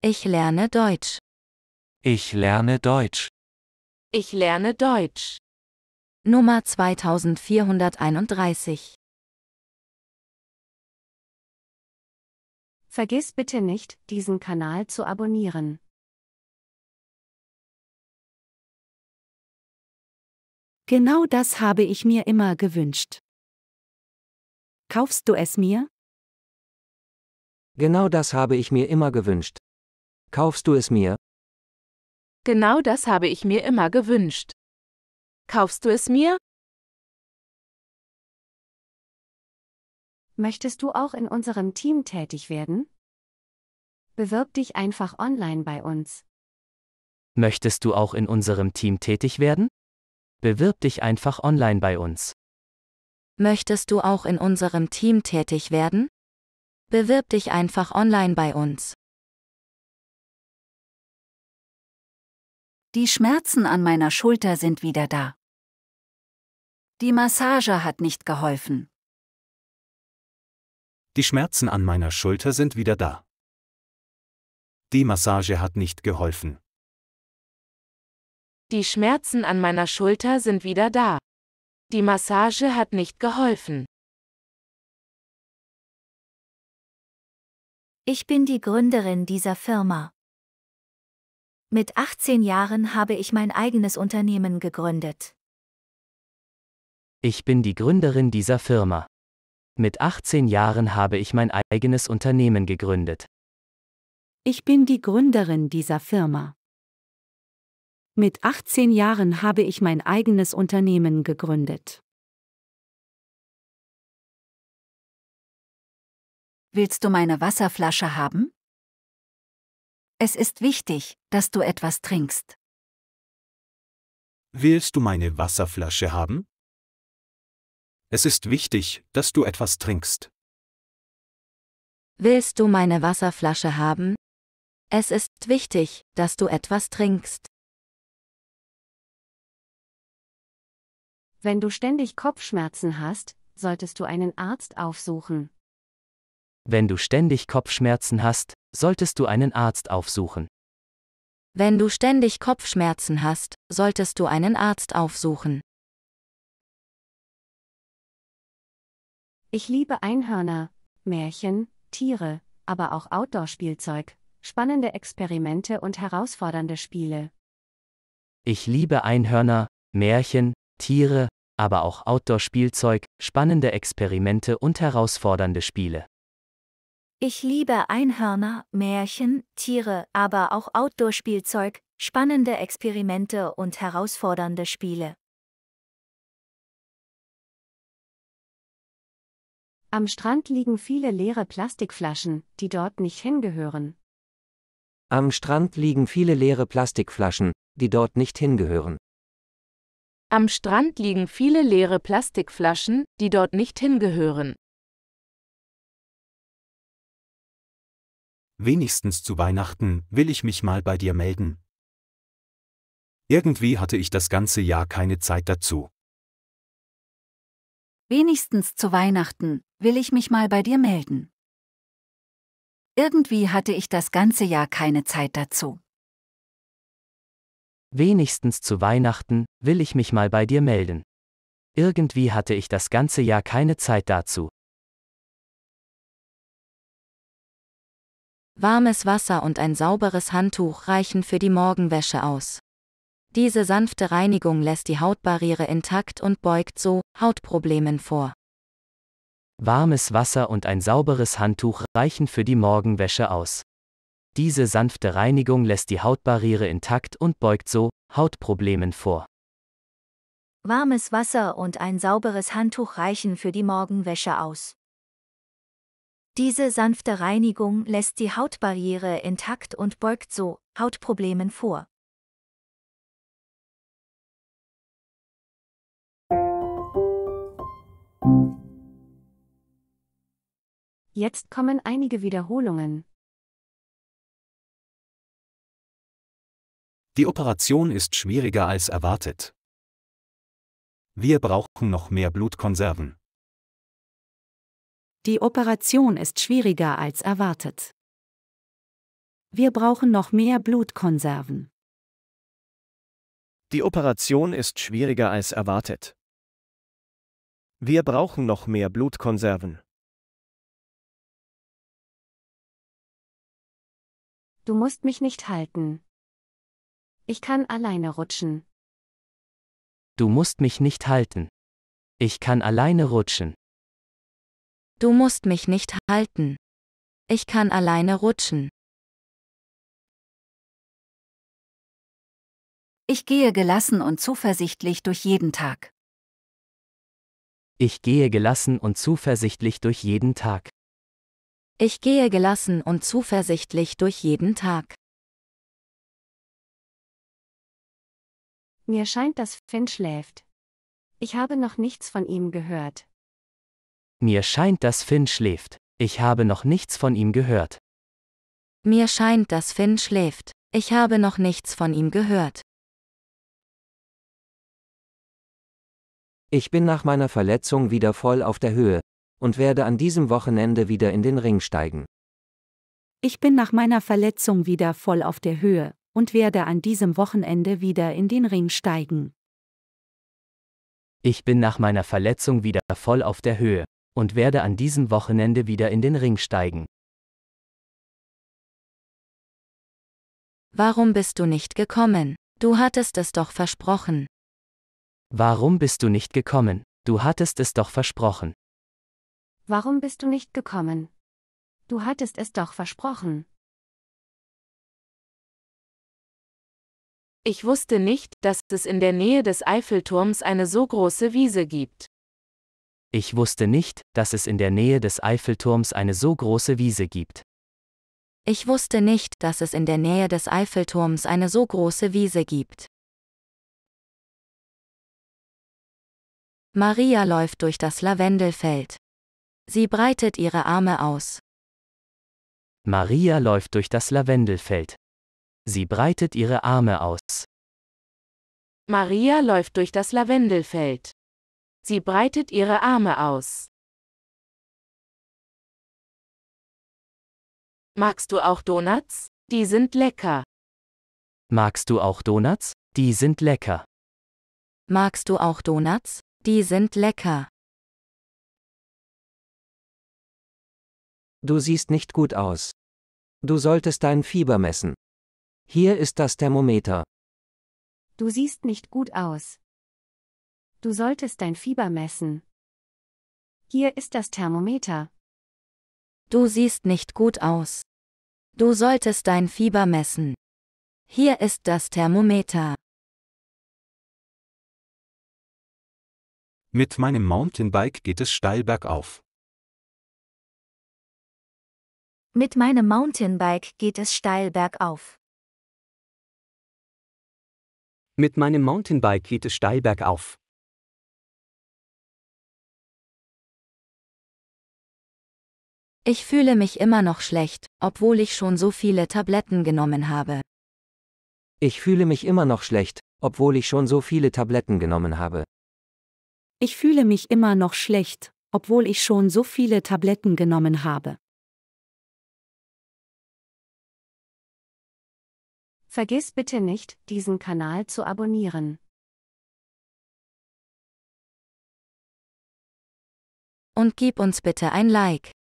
Ich lerne Deutsch. Ich lerne Deutsch. Ich lerne Deutsch. Nummer 2431. Vergiss bitte nicht, diesen Kanal zu abonnieren. Genau das habe ich mir immer gewünscht. Kaufst du es mir? Genau das habe ich mir immer gewünscht. Kaufst du es mir? Genau das habe ich mir immer gewünscht. Kaufst du es mir? Möchtest du auch in unserem Team tätig werden? Bewirb dich einfach online bei uns. Möchtest du auch in unserem Team tätig werden? Bewirb dich einfach online bei uns. Möchtest du auch in unserem Team tätig werden? Bewirb dich einfach online bei uns. Die Schmerzen an meiner Schulter sind wieder da. Die Massage hat nicht geholfen. Die Schmerzen an meiner Schulter sind wieder da. Die Massage hat nicht geholfen. Die Schmerzen an meiner Schulter sind wieder da. Die Massage hat nicht geholfen. Ich bin die Gründerin dieser Firma. Mit 18 Jahren habe ich mein eigenes Unternehmen gegründet. Ich bin die Gründerin dieser Firma. Mit 18 Jahren habe ich mein eigenes Unternehmen gegründet. Ich bin die Gründerin dieser Firma. Mit 18 Jahren habe ich mein eigenes Unternehmen gegründet. Willst du meine Wasserflasche haben? Es ist wichtig, dass du etwas trinkst. Willst du meine Wasserflasche haben? Es ist wichtig, dass du etwas trinkst. Willst du meine Wasserflasche haben? Es ist wichtig, dass du etwas trinkst. Wenn du ständig Kopfschmerzen hast, solltest du einen Arzt aufsuchen. Wenn du ständig Kopfschmerzen hast, solltest du einen Arzt aufsuchen. Wenn du ständig Kopfschmerzen hast, solltest du einen Arzt aufsuchen. Ich liebe Einhörner, Märchen, Tiere, aber auch Outdoor-Spielzeug, spannende Experimente und herausfordernde Spiele. Ich liebe Einhörner, Märchen, Tiere, aber auch Outdoor-Spielzeug, spannende Experimente und herausfordernde Spiele. Ich liebe Einhörner, Märchen, Tiere, aber auch Outdoor-Spielzeug, spannende Experimente und herausfordernde Spiele. Am Strand liegen viele leere Plastikflaschen, die dort nicht hingehören. Am Strand liegen viele leere Plastikflaschen, die dort nicht hingehören. Am Strand liegen viele leere Plastikflaschen, die dort nicht hingehören. wenigstens zu Weihnachten will ich mich mal bei dir melden. Irgendwie hatte ich das ganze Jahr keine Zeit dazu. Wenigstens zu Weihnachten will ich mich mal bei dir melden. Irgendwie hatte ich das ganze Jahr keine Zeit dazu. Wenigstens zu Weihnachten will ich mich mal bei dir melden. Irgendwie hatte ich das ganze Jahr keine Zeit dazu. warmes Wasser und ein sauberes Handtuch reichen für die Morgenwäsche aus. Diese sanfte Reinigung lässt die Hautbarriere intakt und beugt so Hautproblemen vor. Warmes Wasser und ein sauberes Handtuch reichen für die Morgenwäsche aus. Diese sanfte Reinigung lässt die Hautbarriere intakt und beugt so Hautproblemen vor. Warmes Wasser und ein sauberes Handtuch reichen für die Morgenwäsche aus. Diese sanfte Reinigung lässt die Hautbarriere intakt und beugt so Hautproblemen vor. Jetzt kommen einige Wiederholungen. Die Operation ist schwieriger als erwartet. Wir brauchen noch mehr Blutkonserven. Die Operation ist schwieriger als erwartet. Wir brauchen noch mehr Blutkonserven. Die Operation ist schwieriger als erwartet. Wir brauchen noch mehr Blutkonserven. Du musst mich nicht halten. Ich kann alleine rutschen. Du musst mich nicht halten. Ich kann alleine rutschen. Du musst mich nicht halten. Ich kann alleine rutschen. Ich gehe gelassen und zuversichtlich durch jeden Tag. Ich gehe gelassen und zuversichtlich durch jeden Tag. Ich gehe gelassen und zuversichtlich durch jeden Tag. Mir scheint, dass Finn schläft. Ich habe noch nichts von ihm gehört. Mir scheint, dass Finn schläft. Ich habe noch nichts von ihm gehört. Mir scheint, dass Finn schläft. Ich habe noch nichts von ihm gehört. Ich bin nach meiner Verletzung wieder voll auf der Höhe und werde an diesem Wochenende wieder in den Ring steigen. Ich bin nach meiner Verletzung wieder voll auf der Höhe und werde an diesem Wochenende wieder in den Ring steigen. Ich bin nach meiner Verletzung wieder voll auf der Höhe und werde an diesem Wochenende wieder in den Ring steigen. Warum bist du nicht gekommen? Du hattest es doch versprochen. Warum bist du nicht gekommen? Du hattest es doch versprochen. Warum bist du nicht gekommen? Du hattest es doch versprochen. Ich wusste nicht, dass es in der Nähe des Eiffelturms eine so große Wiese gibt. Ich wusste nicht, dass es in der Nähe des Eiffelturms eine so große Wiese gibt. Ich wusste nicht, dass es in der Nähe des Eiffelturms eine so große Wiese gibt. Maria läuft durch das Lavendelfeld. Sie breitet ihre Arme aus. Maria läuft durch das Lavendelfeld. Sie breitet ihre Arme aus. Maria läuft durch das Lavendelfeld. Sie breitet ihre Arme aus. Magst du auch Donuts? Die sind lecker. Magst du auch Donuts? Die sind lecker. Magst du auch Donuts? Die sind lecker. Du siehst nicht gut aus. Du solltest dein Fieber messen. Hier ist das Thermometer. Du siehst nicht gut aus. Du solltest dein Fieber messen. Hier ist das Thermometer. Du siehst nicht gut aus. Du solltest dein Fieber messen. Hier ist das Thermometer. Mit meinem Mountainbike geht es steil bergauf. Mit meinem Mountainbike geht es steil bergauf. Mit meinem Mountainbike geht es steil bergauf. Ich fühle mich immer noch schlecht, obwohl ich schon so viele Tabletten genommen habe. Ich fühle mich immer noch schlecht, obwohl ich schon so viele Tabletten genommen habe. Ich fühle mich immer noch schlecht, obwohl ich schon so viele Tabletten genommen habe. Vergiss bitte nicht, diesen Kanal zu abonnieren. Und gib uns bitte ein Like.